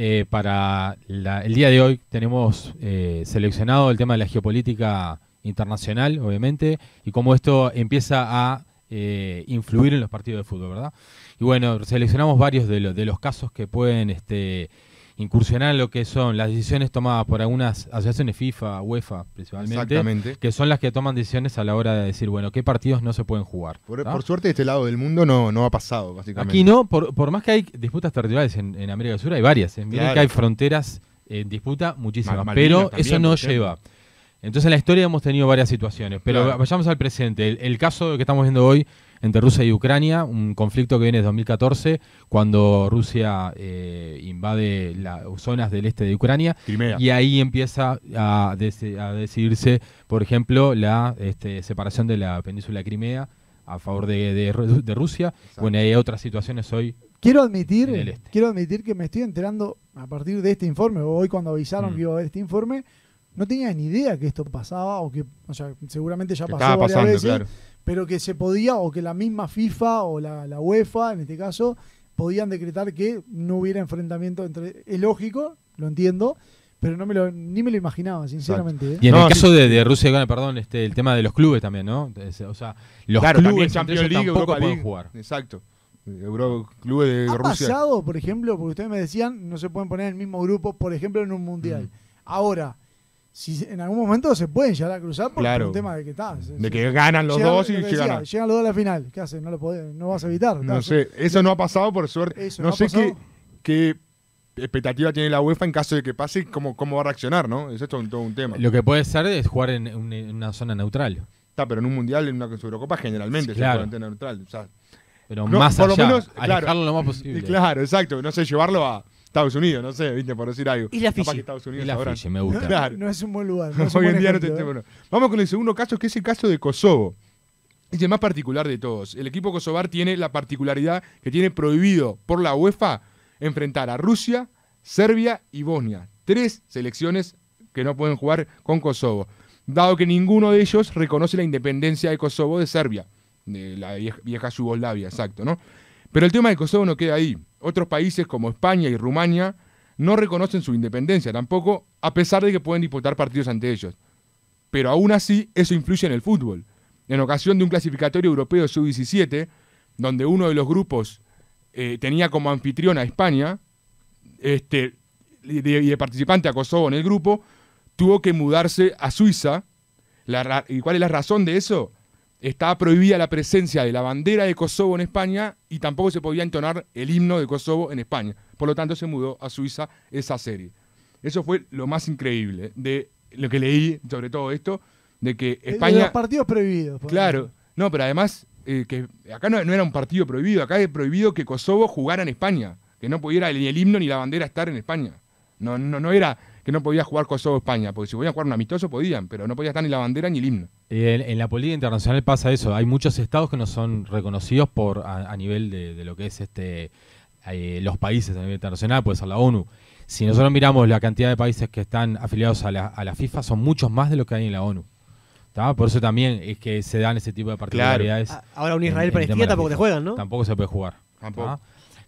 Eh, para el día de hoy tenemos eh, seleccionado el tema de la geopolítica internacional, obviamente, y cómo esto empieza a eh, influir en los partidos de fútbol, ¿verdad? Y bueno, seleccionamos varios de, de los casos que pueden este, incursionar en lo que son las decisiones tomadas por algunas asociaciones FIFA, UEFA principalmente, que son las que toman decisiones a la hora de decir, bueno, qué partidos no se pueden jugar. Por, suerte, este lado del mundo no, no ha pasado, básicamente. Aquí no, por, más que hay disputas territoriales en, América del Sur, hay varias. ¿eh? En América que hay fronteras en disputa muchísimas, pero eso no lleva. Entonces en la historia hemos tenido varias situaciones, pero vayamos al presente. el caso que estamos viendo hoy entre Rusia y Ucrania, un conflicto que viene desde 2014, cuando Rusia eh, invade las zonas del este de Ucrania. Y ahí empieza a, decidirse, por ejemplo, la este, separación de la península Crimea a favor de, Rusia. Bueno, hay otras situaciones hoy. Quiero admitir, este. quiero admitir que me estoy enterando a partir de este informe, hoy cuando avisaron mm. que este informe, no tenía ni idea que esto pasaba o que, o sea, seguramente ya pasó varias pasando, claro pero que se podía o que la misma FIFA o la, la UEFA, en este caso, podían decretar que no hubiera enfrentamiento entre... Es lógico, lo entiendo, pero no me lo, ni me lo imaginaba, sinceramente. ¿eh? Y en el caso de, Rusia eh, perdón, este, el tema de los clubes también, ¿no? O sea, los clubes Champions League, Europa pueden jugar. Exacto. clubes de Rusia. pasado, por ejemplo, porque ustedes me decían, no se pueden poner en el mismo grupo, por ejemplo, en un mundial. Ahora, si en algún momento se pueden llegar a cruzar por es un tema de que estás De que ganan los dos y llegan, a... llegan los dos a la final. ¿Qué haces? No lo podés, no vas a evitar. No sé, eh, eso no ha pasado por suerte. no, sé qué, qué, expectativa tiene la UEFA en caso de que pase y cómo, cómo va a reaccionar, ¿no? Es todo un tema. Lo que puede ser es jugar en una zona neutral. Está, pero en un mundial, en una Eurocopa, generalmente es una neutral. O pero más por allá, lo alejarlo lo más posible. Claro, exacto. No sé, llevarlo a Estados Unidos, no sé, viste, por decir algo. Y la Fiji. Estados Unidos la me gusta. No es un buen lugar. Hoy en día no bueno. ¿eh? Vamos con el segundo caso, que es el caso de Kosovo. Es el más particular de todos. El equipo kosovar tiene la particularidad que tiene prohibido por la UEFA enfrentar a Rusia, Serbia y Bosnia. Tres selecciones que no pueden jugar con Kosovo, dado que ninguno de ellos reconoce la independencia de Kosovo de Serbia, de la vieja Yugoslavia, exacto, ¿no? Pero el tema de Kosovo no queda ahí. Otros países como España y Rumania no reconocen su independencia tampoco, a pesar de que pueden disputar partidos ante ellos. Pero aún así, eso influye en el fútbol. En ocasión de un clasificatorio europeo sub-17, donde uno de los grupos eh, tenía como anfitrión a España este, y, de, participante a Kosovo en el grupo, tuvo que mudarse a Suiza. ¿Y cuál es la razón de eso? estaba prohibida la presencia de la bandera de Kosovo en España y tampoco se podía entonar el himno de Kosovo en España. Por lo tanto, se mudó a Suiza esa serie. Eso fue lo más increíble de lo que leí sobre todo esto, de que España... los partidos prohibidos. Claro, no, pero además, eh, que acá no, no, era un partido prohibido, acá es prohibido que Kosovo jugara en España, que no pudiera ni el himno ni la bandera estar en España. No, no, no era que no podía jugar con Kosovo España, porque si podían jugar un amistoso podían, pero no podía estar ni la bandera ni el himno. En, la política internacional pasa eso, hay muchos estados que no son reconocidos por a, nivel de, lo que es este eh, los países a nivel internacional, puede ser la ONU. Si nosotros miramos la cantidad de países que están afiliados a la, FIFA, son muchos más de lo que hay en la ONU. Por eso también es que se dan ese tipo de particularidades. Ah, ahora un Israel-Palestina tampoco te juegan, ¿no? Tampoco se puede jugar.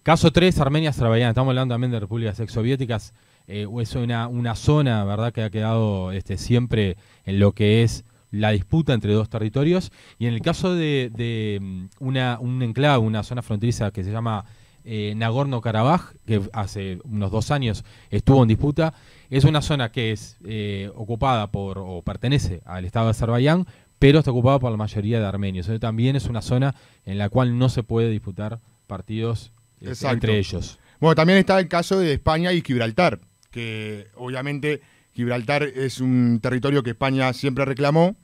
Caso 3, Armenia-Azerbaiyán. Estamos hablando también de repúblicas exsoviéticas. soviéticas eh, es una, una, zona, ¿verdad?, que ha quedado este, siempre en lo que es la disputa entre dos territorios. Y en el caso de, mm, una, un enclave, una zona fronteriza que se llama eh, Nagorno-Karabaj, que hace unos dos años estuvo en disputa, es una zona que es eh, ocupada por o pertenece al Estado de Azerbaiyán, pero está ocupada por la mayoría de armenios. también es una zona en la cual no se puede disputar partidos este, entre ellos. Bueno, también está el caso de España y Gibraltar que obviamente Gibraltar es un territorio que España siempre reclamó,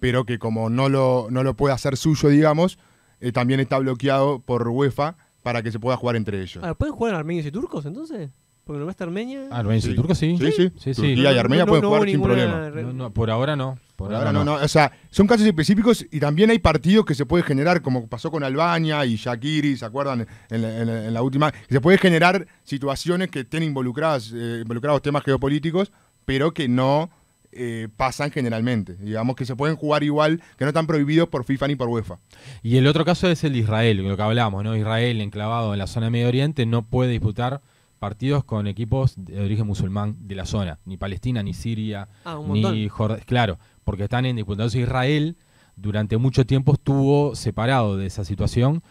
pero que como no lo, no lo puede hacer suyo, digamos, eh, también está bloqueado por UEFA para que se pueda jugar entre ellos. Ah, ¿pueden jugar armenios y turcos entonces? Porque no estar Armenia. Armenios y turcos sí. Sí, sí. sí, Turquía y Armenia no, pueden jugar sin problema. por ahora no ahora, no, no, O sea, son casos específicos y también hay partidos que se puede generar, como pasó con Albania y Shakiri, ¿se acuerdan? En, la, última. se puede generar situaciones que estén involucradas, eh, involucrados temas geopolíticos, pero que no eh, pasan generalmente. Digamos que se pueden jugar igual, que no están prohibidos por FIFA ni por UEFA. Y el otro caso es el de Israel, lo que hablamos, ¿no? Israel, enclavado en la zona de Medio Oriente, no puede disputar partidos con equipos de origen musulmán de la zona, ni Palestina, ni Siria, ah, ni Jordania. Claro, porque están en disputados Israel durante mucho tiempo estuvo separado de esa situación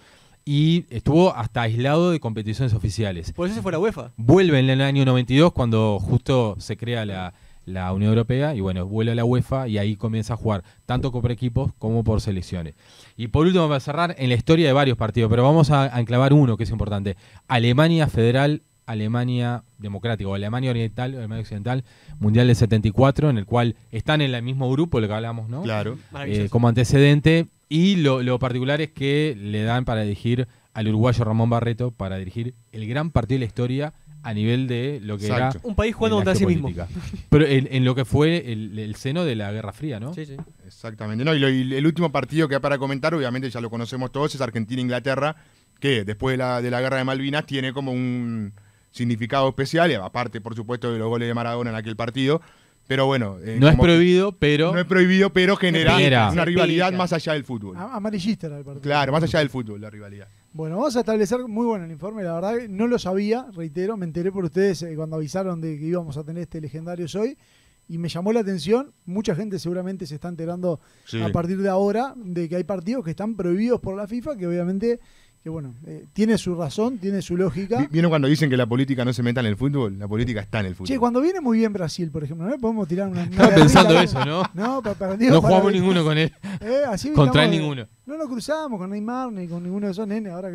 y estuvo hasta aislado de competiciones oficiales. Por eso se fue la UEFA. Vuelve en el año 92 cuando justo se crea la, la Unión Europea y bueno, vuelve a la UEFA y ahí comienza a jugar tanto por equipos como por selecciones. Y por último, para cerrar, en la historia de varios partidos, pero vamos a enclavar uno que es importante. Alemania Federal Alemania Democrática o Alemania Oriental, Alemania Occidental, Mundial de 74, en el cual están en el mismo grupo, el que hablamos, ¿no? Claro. Eh, como antecedente. Y lo, particular es que le dan para dirigir al uruguayo Ramón Barreto para dirigir el gran partido de la historia a nivel de lo que era. Un país jugando contra sí mismo. Pero en, lo que fue el, seno de la Guerra Fría, ¿no? Sí, sí. Exactamente. No, y, el último partido que hay para comentar, obviamente ya lo conocemos todos, es Argentina-Inglaterra, que después de la Guerra de Malvinas tiene como un significado especial, y aparte, por supuesto, de los goles de Maradona en aquel partido. Pero bueno. Eh, no es prohibido, pero. No es prohibido, pero genera, una rivalidad más allá del fútbol. Amarillista era el partido. Claro, más allá del fútbol, la rivalidad. Bueno, vamos a establecer muy bueno el informe, la verdad que no lo sabía, reitero, me enteré por ustedes eh, cuando avisaron de que íbamos a tener este legendario hoy y me llamó la atención, mucha gente seguramente se está enterando a partir de ahora de que hay partidos que están prohibidos por la FIFA, que obviamente que bueno, eh, tiene su razón, tiene su lógica. viene cuando dicen que la política no se meta en el fútbol? La política está en el fútbol. Sí, cuando viene muy bien Brasil, por ejemplo, ¿no? Podemos tirar una. pensando eso, ¿no? No, para, No jugamos ninguno con él. Eh, así Contra él ninguno. No nos cruzamos con Neymar ni con ninguno de esos nenes ahora que.